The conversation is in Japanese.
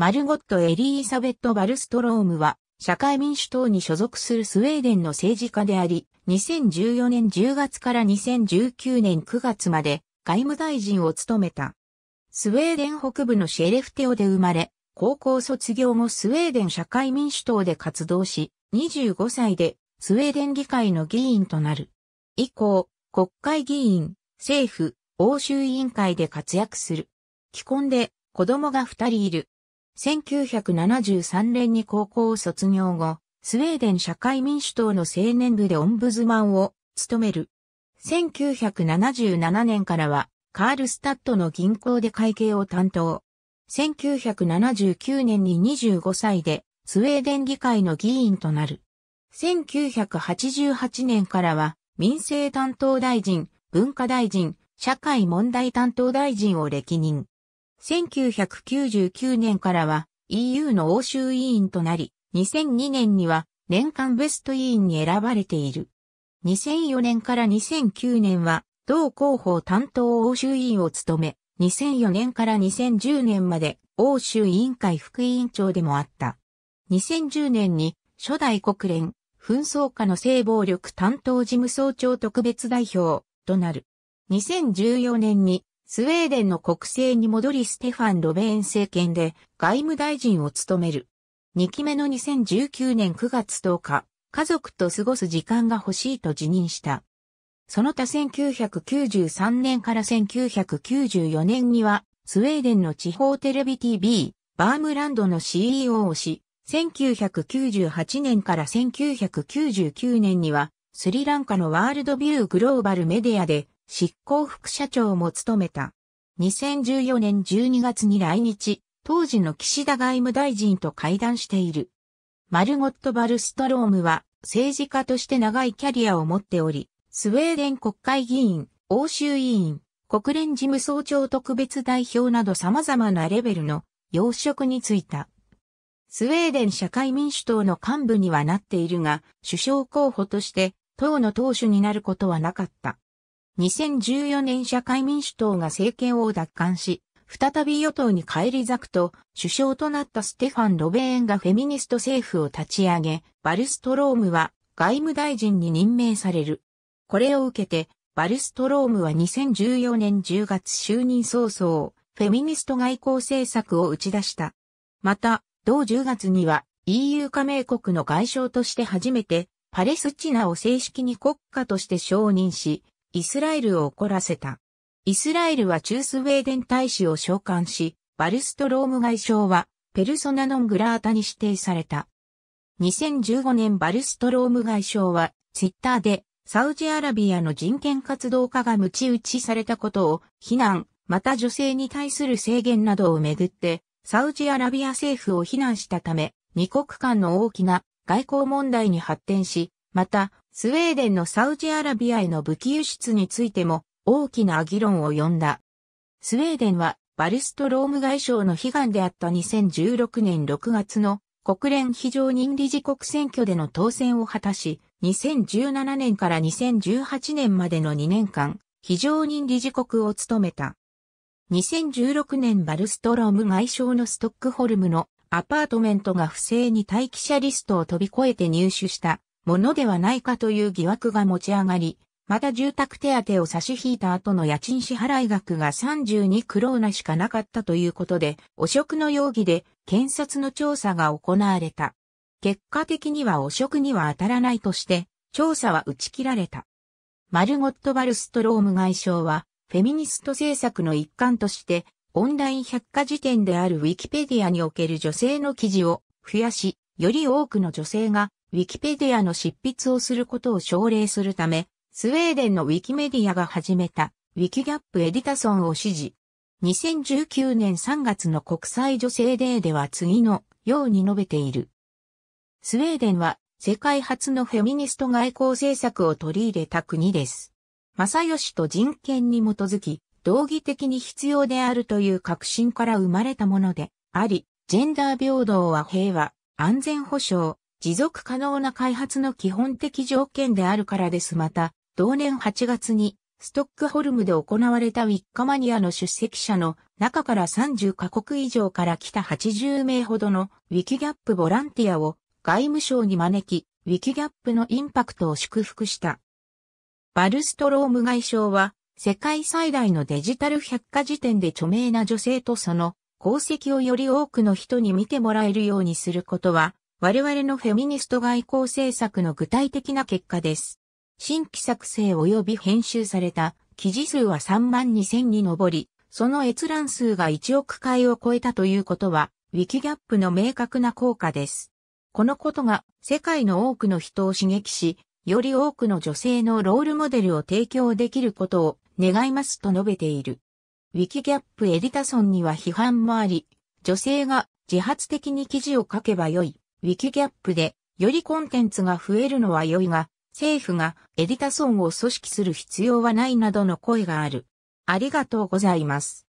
マルゴット・エリーサベット・バルストロームは、社会民主党に所属するスウェーデンの政治家であり、2014年10月から2019年9月まで外務大臣を務めた。スウェーデン北部のシェレフテオで生まれ、高校卒業後スウェーデン社会民主党で活動し、25歳でスウェーデン議会の議員となる。以降、国会議員、政府、欧州委員会で活躍する。既婚で子供が2人いる。1973年に高校を卒業後、スウェーデン社会民主党の青年部でオンブズマンを務める。1977年からは、カールスタッドの銀行で会計を担当。1979年に25歳で、スウェーデン議会の議員となる。1988年からは、民政担当大臣、文化大臣、社会問題担当大臣を歴任。1999年からは EU の欧州委員となり、2002年には年間ベスト委員に選ばれている。2004年から2009年は同広報担当欧州委員を務め、2004年から2010年まで欧州委員会副委員長でもあった。2010年に初代国連紛争下の性暴力担当事務総長特別代表となる。2014年にスウェーデンの国政に戻りステファン・ロベーン政権で外務大臣を務める。2期目の2019年9月10日、家族と過ごす時間が欲しいと辞任した。その他1993年から1994年には、スウェーデンの地方テレビ TV、バームランドの CEO をし、1998年から1999年には、スリランカのワールドビューグローバルメディアで執行副社長も務めた。2014年12月に来日、当時の岸田外務大臣と会談している。マルゴット・バルストロームは政治家として長いキャリアを持っており、スウェーデン国会議員、欧州委員、国連事務総長特別代表など様々なレベルの要職に就いた。スウェーデン社会民主党の幹部にはなっているが、首相候補として党の党首になることはなかった。2014年社会民主党が政権を奪還し、再び与党に返り咲くと、首相となったステファン・ロベーンがフェミニスト政府を立ち上げ、バルストロームは外務大臣に任命される。これを受けて、バルストロームは2014年10月就任早々、フェミニスト外交政策を打ち出した。また、同10月には EU 加盟国の外相として初めてパレスチナを正式に国家として承認し、イスラエルを怒らせた。イスラエルは中スウェーデン大使を召喚し、バルストローム外相はペルソナノングラータに指定された。2015年バルストローム外相はツイッターでサウジアラビアの人権活動家が知打ちされたことを非難、また女性に対する制限などをめぐって、サウジアラビア政府を非難したため、二国間の大きな外交問題に発展し、また、スウェーデンのサウジアラビアへの武器輸出についても大きな議論を呼んだ。スウェーデンはバルストローム外相の悲願であった2016年6月の国連非常任理事国選挙での当選を果たし、2017年から2018年までの2年間、非常任理事国を務めた。2016年バルストローム外相のストックホルムのアパートメントが不正に待機者リストを飛び越えて入手したものではないかという疑惑が持ち上がり、また住宅手当を差し引いた後の家賃支払い額が32クローナしかなかったということで、汚職の容疑で検察の調査が行われた。結果的には汚職には当たらないとして、調査は打ち切られた。マルゴット・バルストローム外相は、フェミニスト政策の一環として、オンライン百科事典であるウィキペディアにおける女性の記事を増やし、より多くの女性がウィキペディアの執筆をすることを奨励するため、スウェーデンのウィキメディアが始めた、ウィキギャップエディタソンを支持。2019年3月の国際女性デーでは次のように述べている。スウェーデンは世界初のフェミニスト外交政策を取り入れた国です。正義と人権に基づき、道義的に必要であるという確信から生まれたものであり、ジェンダー平等は平和、安全保障、持続可能な開発の基本的条件であるからです。また、同年8月に、ストックホルムで行われたウィッカマニアの出席者の中から30カ国以上から来た80名ほどのウィキギャップボランティアを外務省に招き、ウィキギャップのインパクトを祝福した。バルストローム外相は、世界最大のデジタル百科事典で著名な女性とその功績をより多くの人に見てもらえるようにすることは、我々のフェミニスト外交政策の具体的な結果です。新規作成及び編集された記事数は3万2000に上り、その閲覧数が1億回を超えたということは、ウィキギャップの明確な効果です。このことが世界の多くの人を刺激し、より多くの女性のロールモデルを提供できることを願いますと述べている。ウィキギャップエディタソンには批判もあり、女性が自発的に記事を書けばよい。ウィキギャップでよりコンテンツが増えるのは良いが、政府がエディタソンを組織する必要はないなどの声がある。ありがとうございます。